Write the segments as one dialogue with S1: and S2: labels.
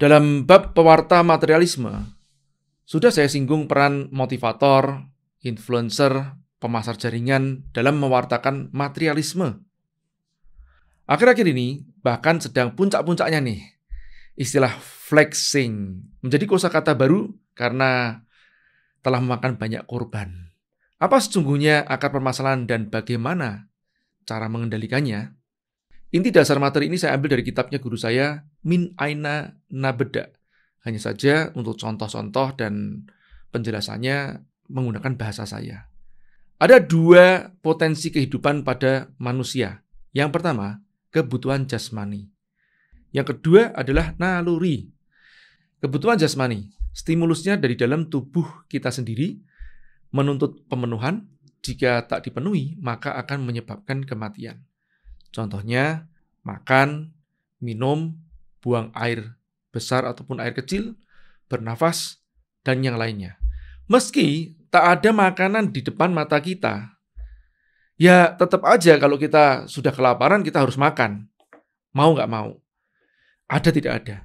S1: Dalam bab pewarta materialisme, sudah saya singgung peran motivator, influencer, pemasar jaringan dalam mewartakan materialisme. Akhir-akhir ini, bahkan sedang puncak-puncaknya nih, istilah flexing menjadi kosakata baru karena telah memakan banyak korban. Apa sesungguhnya akar permasalahan dan bagaimana cara mengendalikannya? Inti dasar materi ini saya ambil dari kitabnya guru saya, Min Aina Nabeda. Hanya saja untuk contoh-contoh dan penjelasannya menggunakan bahasa saya. Ada dua potensi kehidupan pada manusia. Yang pertama, kebutuhan jasmani. Yang kedua adalah naluri. Kebutuhan jasmani, stimulusnya dari dalam tubuh kita sendiri, menuntut pemenuhan, jika tak dipenuhi maka akan menyebabkan kematian. Contohnya, makan, minum, buang air besar ataupun air kecil, bernafas, dan yang lainnya. Meski tak ada makanan di depan mata kita, ya tetap aja kalau kita sudah kelaparan kita harus makan. Mau nggak mau. Ada tidak ada.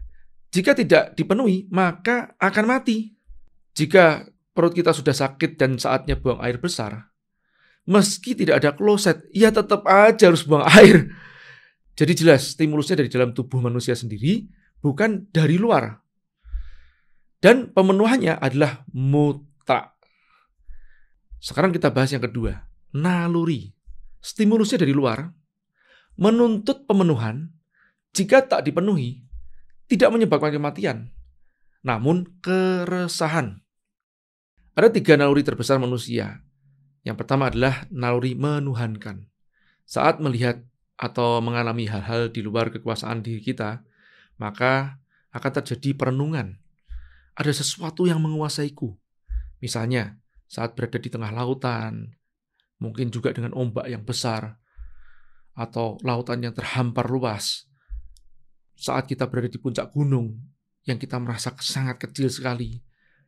S1: Jika tidak dipenuhi, maka akan mati. Jika perut kita sudah sakit dan saatnya buang air besar, Meski tidak ada kloset, ia tetap aja harus buang air. Jadi jelas stimulusnya dari dalam tubuh manusia sendiri, bukan dari luar. Dan pemenuhannya adalah muta. Sekarang kita bahas yang kedua, naluri. Stimulusnya dari luar, menuntut pemenuhan, jika tak dipenuhi, tidak menyebabkan kematian, namun keresahan. Ada tiga naluri terbesar manusia yang pertama adalah naluri menuhankan. Saat melihat atau mengalami hal-hal di luar kekuasaan diri kita, maka akan terjadi perenungan. Ada sesuatu yang menguasaiku. Misalnya, saat berada di tengah lautan, mungkin juga dengan ombak yang besar, atau lautan yang terhampar luas. Saat kita berada di puncak gunung, yang kita merasa sangat kecil sekali,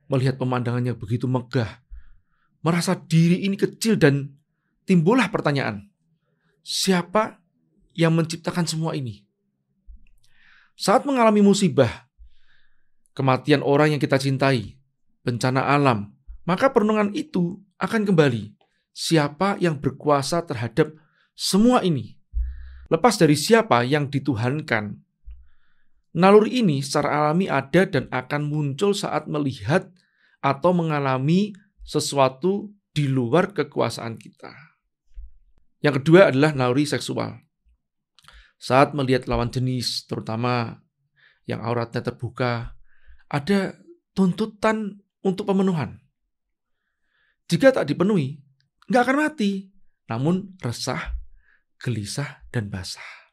S1: melihat pemandangannya begitu megah, merasa diri ini kecil dan timbullah pertanyaan, siapa yang menciptakan semua ini? Saat mengalami musibah, kematian orang yang kita cintai, bencana alam, maka perenungan itu akan kembali. Siapa yang berkuasa terhadap semua ini? Lepas dari siapa yang dituhankan, naluri ini secara alami ada dan akan muncul saat melihat atau mengalami sesuatu di luar kekuasaan kita. Yang kedua adalah nauri seksual. Saat melihat lawan jenis, terutama yang auratnya terbuka, ada tuntutan untuk pemenuhan. Jika tak dipenuhi, nggak akan mati, namun resah, gelisah, dan basah.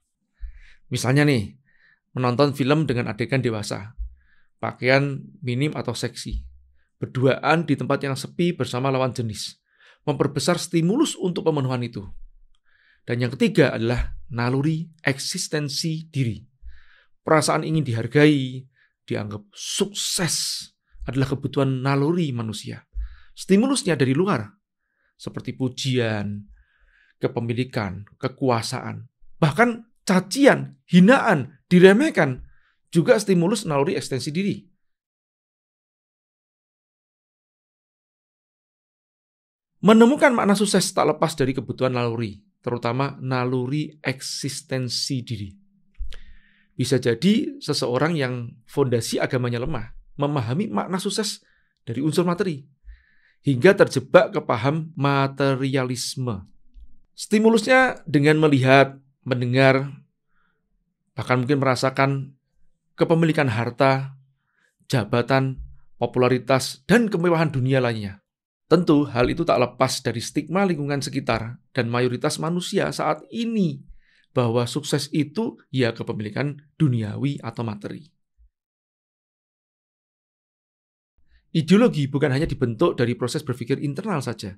S1: Misalnya nih, menonton film dengan adegan dewasa, pakaian minim atau seksi, berduaan di tempat yang sepi bersama lawan jenis, memperbesar stimulus untuk pemenuhan itu. Dan yang ketiga adalah naluri eksistensi diri. Perasaan ingin dihargai, dianggap sukses adalah kebutuhan naluri manusia. Stimulusnya dari luar, seperti pujian, kepemilikan, kekuasaan, bahkan cacian, hinaan, diremehkan, juga stimulus naluri eksistensi diri. Menemukan makna sukses tak lepas dari kebutuhan naluri, terutama naluri eksistensi diri. Bisa jadi seseorang yang fondasi agamanya lemah memahami makna sukses dari unsur materi hingga terjebak ke paham materialisme. Stimulusnya dengan melihat, mendengar, bahkan mungkin merasakan kepemilikan harta, jabatan, popularitas, dan kemewahan dunia lainnya. Tentu hal itu tak lepas dari stigma lingkungan sekitar dan mayoritas manusia saat ini bahwa sukses itu ya kepemilikan duniawi atau materi. Ideologi bukan hanya dibentuk dari proses berpikir internal saja,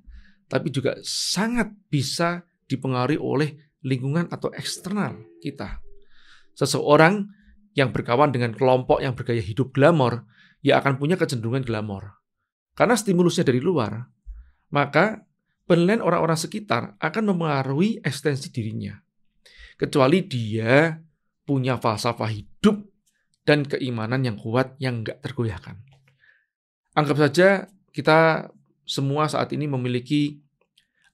S1: tapi juga sangat bisa dipengaruhi oleh lingkungan atau eksternal kita. Seseorang yang berkawan dengan kelompok yang bergaya hidup glamor, ia akan punya kecenderungan glamor. Karena stimulusnya dari luar, maka penilaian orang-orang sekitar akan memengaruhi ekstensi dirinya. Kecuali dia punya falsafah hidup dan keimanan yang kuat yang nggak tergoyahkan. Anggap saja kita semua saat ini memiliki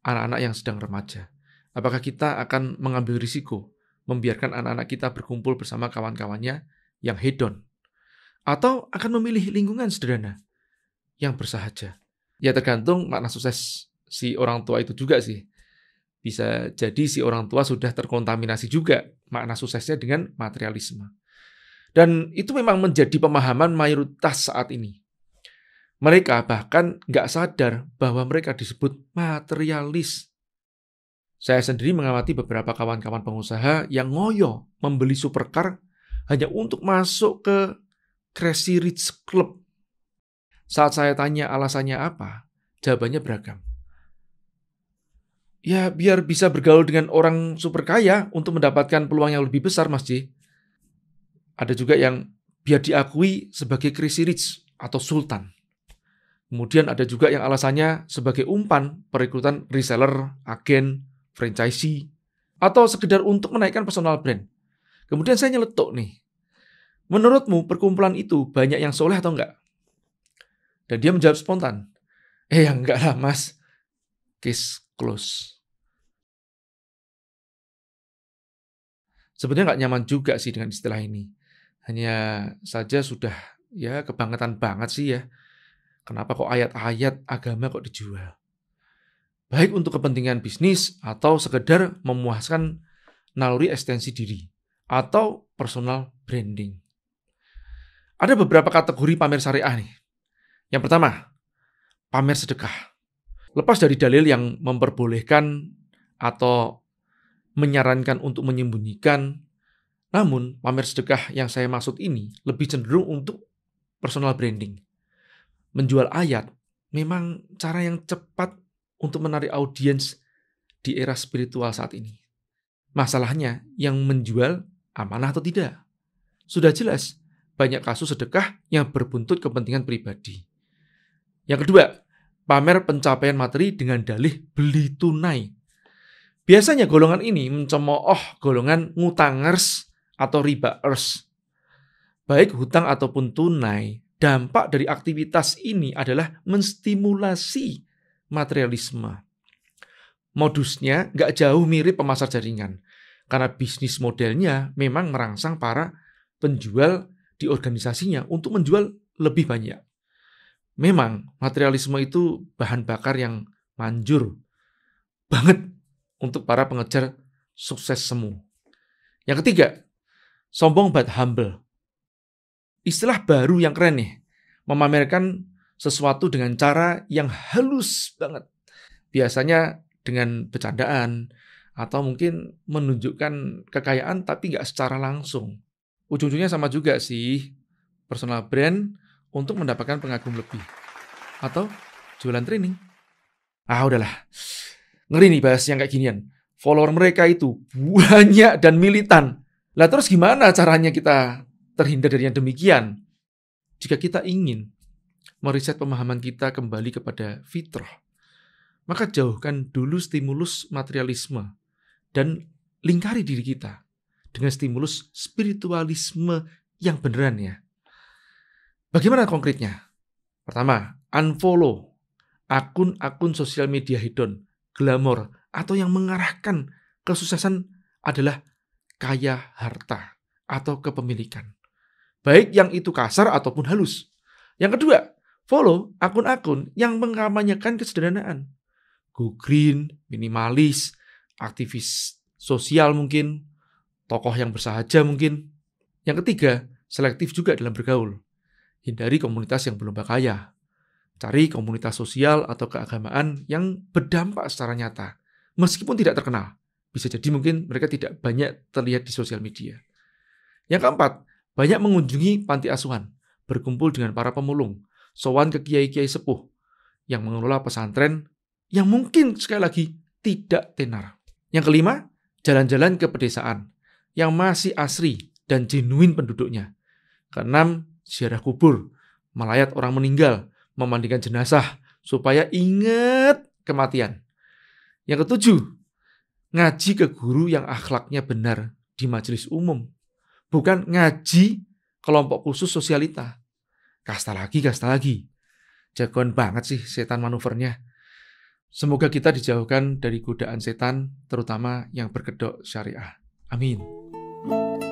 S1: anak-anak yang sedang remaja. Apakah kita akan mengambil risiko membiarkan anak-anak kita berkumpul bersama kawan-kawannya yang hedon? Atau akan memilih lingkungan sederhana yang bersahaja. Ya tergantung makna sukses si orang tua itu juga sih. Bisa jadi si orang tua sudah terkontaminasi juga makna suksesnya dengan materialisme. Dan itu memang menjadi pemahaman mayoritas saat ini. Mereka bahkan nggak sadar bahwa mereka disebut materialis. Saya sendiri mengamati beberapa kawan-kawan pengusaha yang ngoyo membeli supercar hanya untuk masuk ke Crazy Rich Club saat saya tanya alasannya apa, jawabannya beragam. Ya, biar bisa bergaul dengan orang super kaya untuk mendapatkan peluang yang lebih besar, Mas J. Ada juga yang biar diakui sebagai Crazy Rich atau Sultan. Kemudian ada juga yang alasannya sebagai umpan perekrutan reseller, agen, franchisee, atau sekedar untuk menaikkan personal brand. Kemudian saya nyeletuk nih. Menurutmu perkumpulan itu banyak yang soleh atau enggak? Dan dia menjawab spontan, eh ya enggak lah mas, case close. Sebenarnya nggak nyaman juga sih dengan istilah ini. Hanya saja sudah ya kebangetan banget sih ya. Kenapa kok ayat-ayat agama kok dijual? Baik untuk kepentingan bisnis atau sekedar memuaskan naluri ekstensi diri atau personal branding. Ada beberapa kategori pamer syariah nih. Yang pertama, pamer sedekah. Lepas dari dalil yang memperbolehkan atau menyarankan untuk menyembunyikan, namun pamer sedekah yang saya maksud ini lebih cenderung untuk personal branding. Menjual ayat memang cara yang cepat untuk menarik audiens di era spiritual saat ini. Masalahnya yang menjual amanah atau tidak. Sudah jelas, banyak kasus sedekah yang berbuntut kepentingan pribadi. Yang kedua, pamer pencapaian materi dengan dalih beli tunai. Biasanya golongan ini mencemooh golongan ngutangers atau ribaers. Baik hutang ataupun tunai, dampak dari aktivitas ini adalah menstimulasi materialisme. Modusnya nggak jauh mirip pemasar jaringan, karena bisnis modelnya memang merangsang para penjual di organisasinya untuk menjual lebih banyak memang materialisme itu bahan bakar yang manjur banget untuk para pengejar sukses semu. Yang ketiga, sombong but humble. Istilah baru yang keren nih, memamerkan sesuatu dengan cara yang halus banget. Biasanya dengan bercandaan, atau mungkin menunjukkan kekayaan tapi nggak secara langsung. Ujung-ujungnya sama juga sih, personal brand untuk mendapatkan pengagum lebih. Atau jualan training. Ah udahlah, ngeri nih bahas yang kayak ginian. Follower mereka itu banyak dan militan. Lah terus gimana caranya kita terhindar dari yang demikian? Jika kita ingin meriset pemahaman kita kembali kepada fitrah, maka jauhkan dulu stimulus materialisme dan lingkari diri kita dengan stimulus spiritualisme yang beneran ya. Bagaimana konkretnya? Pertama, unfollow akun-akun sosial media hedon, glamor, atau yang mengarahkan kesuksesan adalah kaya harta atau kepemilikan. Baik yang itu kasar ataupun halus. Yang kedua, follow akun-akun yang mengamanyakan kesederhanaan. Go green, minimalis, aktivis sosial mungkin, tokoh yang bersahaja mungkin. Yang ketiga, selektif juga dalam bergaul. Hindari komunitas yang belum berkaya. Cari komunitas sosial atau keagamaan yang berdampak secara nyata. Meskipun tidak terkenal. Bisa jadi mungkin mereka tidak banyak terlihat di sosial media. Yang keempat, banyak mengunjungi panti asuhan. Berkumpul dengan para pemulung. Sowan ke kiai-kiai sepuh. Yang mengelola pesantren yang mungkin sekali lagi tidak tenar. Yang kelima, jalan-jalan ke pedesaan yang masih asri dan jenuin penduduknya. Keenam, ziarah kubur, melayat orang meninggal, memandikan jenazah, supaya ingat kematian. Yang ketujuh, ngaji ke guru yang akhlaknya benar di majelis umum. Bukan ngaji kelompok khusus sosialita. Kasta lagi, kasta lagi. Jagoan banget sih setan manuvernya. Semoga kita dijauhkan dari godaan setan, terutama yang berkedok syariah. Amin.